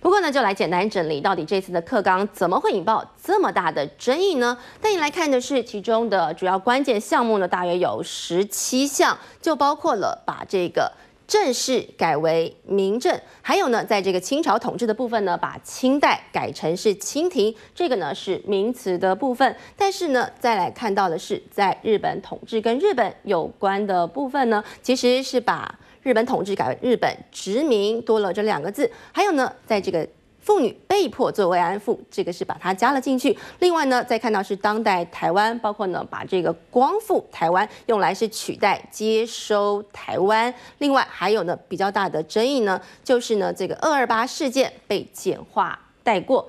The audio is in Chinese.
不过呢，就来简单整理，到底这次的课纲怎么会引爆这么大的争议呢？带你来看的是其中的主要关键项目呢，大约有十七项，就包括了把这个正式改为明正，还有呢，在这个清朝统治的部分呢，把清代改成是清廷，这个呢是名词的部分。但是呢，再来看到的是，在日本统治跟日本有关的部分呢，其实是把。日本统治改为日本殖民多了这两个字，还有呢，在这个妇女被迫做慰安妇，这个是把它加了进去。另外呢，再看到是当代台湾，包括呢把这个光复台湾用来是取代接收台湾。另外还有呢比较大的争议呢，就是呢这个二二八事件被简化带过。